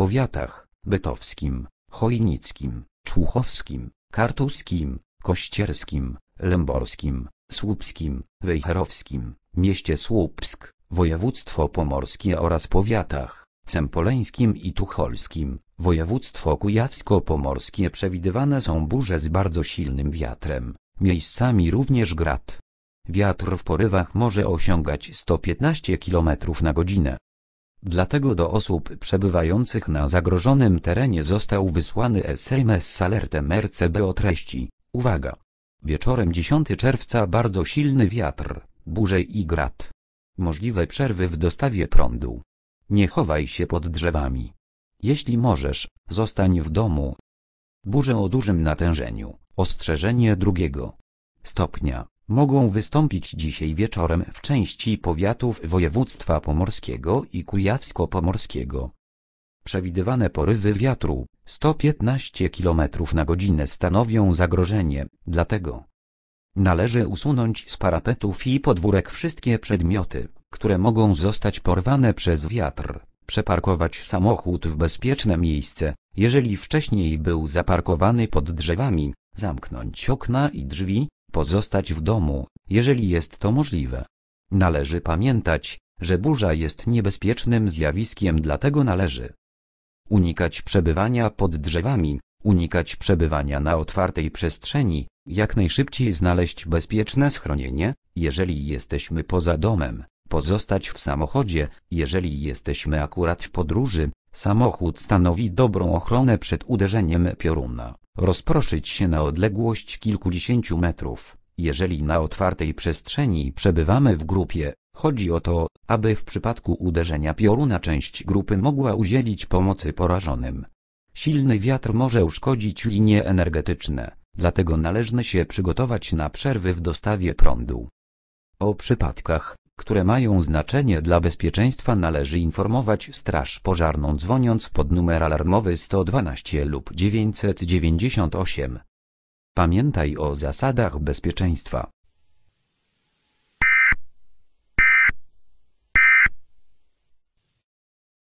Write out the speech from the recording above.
powiatach bytowskim, chojnickim, człuchowskim, kartuskim, kościerskim, lęborskim, słupskim, wejherowskim, mieście Słupsk, województwo pomorskie oraz powiatach cempoleńskim i tucholskim, województwo kujawsko-pomorskie przewidywane są burze z bardzo silnym wiatrem, miejscami również grad. Wiatr w porywach może osiągać 115 km na godzinę. Dlatego do osób przebywających na zagrożonym terenie został wysłany SMS z alertem RCB o treści. Uwaga! Wieczorem 10 czerwca bardzo silny wiatr, burze i grat. Możliwe przerwy w dostawie prądu. Nie chowaj się pod drzewami. Jeśli możesz, zostań w domu. Burze o dużym natężeniu. Ostrzeżenie drugiego stopnia mogą wystąpić dzisiaj wieczorem w części powiatów województwa pomorskiego i kujawsko-pomorskiego. Przewidywane porywy wiatru 115 km na godzinę stanowią zagrożenie, dlatego należy usunąć z parapetów i podwórek wszystkie przedmioty, które mogą zostać porwane przez wiatr, przeparkować samochód w bezpieczne miejsce, jeżeli wcześniej był zaparkowany pod drzewami, zamknąć okna i drzwi, pozostać w domu, jeżeli jest to możliwe. Należy pamiętać, że burza jest niebezpiecznym zjawiskiem dlatego należy unikać przebywania pod drzewami, unikać przebywania na otwartej przestrzeni, jak najszybciej znaleźć bezpieczne schronienie, jeżeli jesteśmy poza domem, pozostać w samochodzie, jeżeli jesteśmy akurat w podróży, Samochód stanowi dobrą ochronę przed uderzeniem pioruna. Rozproszyć się na odległość kilkudziesięciu metrów. Jeżeli na otwartej przestrzeni przebywamy w grupie, chodzi o to, aby w przypadku uderzenia pioruna część grupy mogła udzielić pomocy porażonym. Silny wiatr może uszkodzić linie energetyczne, dlatego należy się przygotować na przerwy w dostawie prądu. O przypadkach, które mają znaczenie dla bezpieczeństwa należy informować straż pożarną dzwoniąc pod numer alarmowy 112 lub 998. Pamiętaj o zasadach bezpieczeństwa.